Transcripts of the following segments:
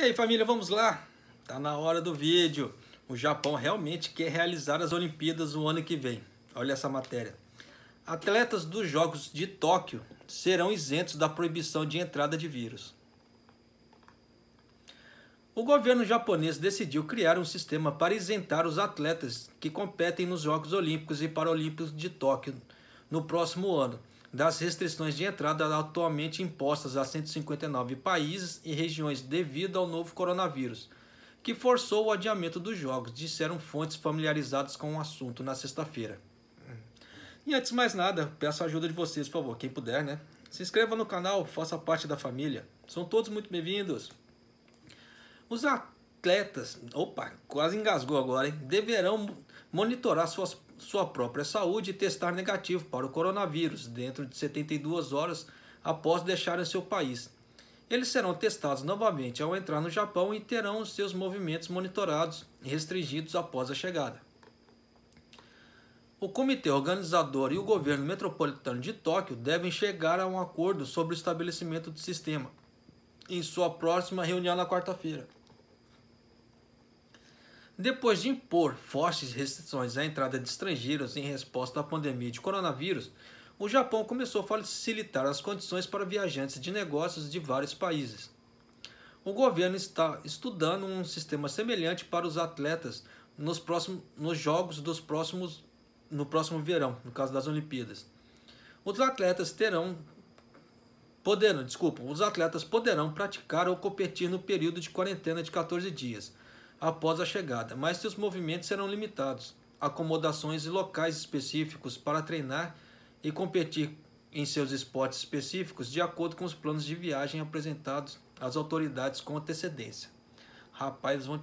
E aí família, vamos lá? Tá na hora do vídeo. O Japão realmente quer realizar as Olimpíadas no ano que vem. Olha essa matéria. Atletas dos Jogos de Tóquio serão isentos da proibição de entrada de vírus. O governo japonês decidiu criar um sistema para isentar os atletas que competem nos Jogos Olímpicos e Paralímpicos de Tóquio no próximo ano das restrições de entrada atualmente impostas a 159 países e regiões devido ao novo coronavírus, que forçou o adiamento dos jogos, disseram fontes familiarizadas com o assunto na sexta-feira. E antes de mais nada, peço a ajuda de vocês, por favor, quem puder, né? Se inscreva no canal, faça parte da família. São todos muito bem-vindos. Os atletas, opa, quase engasgou agora, hein? Deverão monitorar suas, sua própria saúde e testar negativo para o coronavírus dentro de 72 horas após deixarem seu país. Eles serão testados novamente ao entrar no Japão e terão seus movimentos monitorados e restringidos após a chegada. O comitê organizador e o governo metropolitano de Tóquio devem chegar a um acordo sobre o estabelecimento do sistema em sua próxima reunião na quarta-feira. Depois de impor fortes restrições à entrada de estrangeiros em resposta à pandemia de coronavírus, o Japão começou a facilitar as condições para viajantes de negócios de vários países. O governo está estudando um sistema semelhante para os atletas nos, próximos, nos jogos dos próximos no próximo verão, no caso das Olimpíadas. Os atletas terão poderão, desculpa, os atletas poderão praticar ou competir no período de quarentena de 14 dias após a chegada, mas seus movimentos serão limitados. Acomodações e locais específicos para treinar e competir em seus esportes específicos de acordo com os planos de viagem apresentados às autoridades com antecedência. Rapaz, eles vão,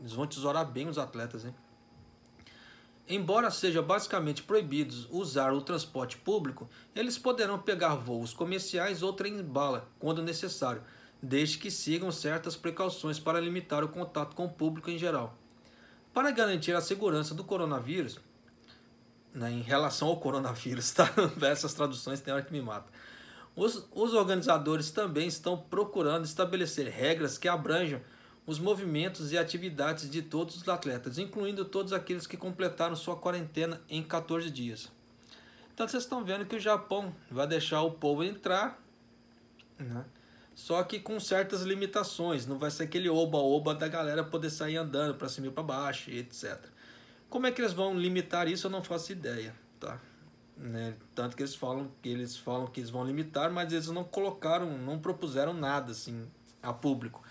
eles vão tesourar bem os atletas, hein? Embora seja basicamente proibidos usar o transporte público, eles poderão pegar voos comerciais ou trem bala quando necessário, desde que sigam certas precauções para limitar o contato com o público em geral. Para garantir a segurança do coronavírus, né, em relação ao coronavírus, tá? essas traduções tem hora que me mata. Os, os organizadores também estão procurando estabelecer regras que abranjam os movimentos e atividades de todos os atletas, incluindo todos aqueles que completaram sua quarentena em 14 dias. Então vocês estão vendo que o Japão vai deixar o povo entrar, né? só que com certas limitações. Não vai ser aquele oba-oba da galera poder sair andando para cima e para baixo, etc. Como é que eles vão limitar isso? Eu não faço ideia, tá? Né? Tanto que eles falam que eles falam que eles vão limitar, mas eles não colocaram, não propuseram nada assim a público.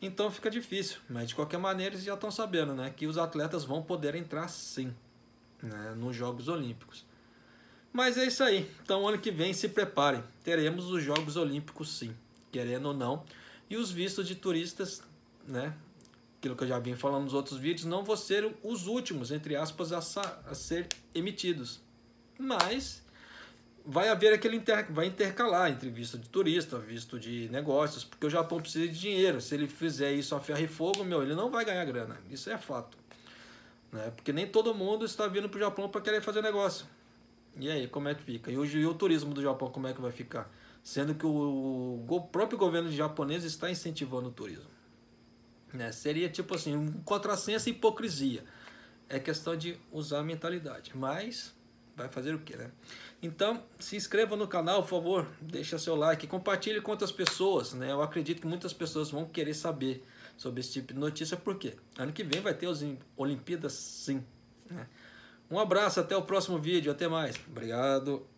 Então fica difícil, mas de qualquer maneira eles já estão sabendo, né, que os atletas vão poder entrar sim, né, nos Jogos Olímpicos. Mas é isso aí. Então ano que vem se preparem, teremos os Jogos Olímpicos sim querendo ou não. E os vistos de turistas, né? Aquilo que eu já vim falando nos outros vídeos, não vão ser os últimos, entre aspas, a, a ser emitidos. Mas vai haver aquele inter... vai intercalar entre visto de turista, visto de negócios, porque o Japão precisa de dinheiro. Se ele fizer isso a ferro e fogo, meu, ele não vai ganhar grana. Isso é fato. Né? Porque nem todo mundo está vindo para o Japão para querer fazer negócio. E aí, como é que fica? E o, e o turismo do Japão, como é que vai ficar? Sendo que o, o próprio governo japonês está incentivando o turismo. Né? Seria tipo assim, um contrassenso e hipocrisia. É questão de usar a mentalidade. Mas vai fazer o que, né? Então, se inscreva no canal, por favor, deixa seu like, compartilhe com outras pessoas, né? Eu acredito que muitas pessoas vão querer saber sobre esse tipo de notícia, porque ano que vem vai ter as Olimpíadas, sim, né? Um abraço, até o próximo vídeo, até mais. Obrigado.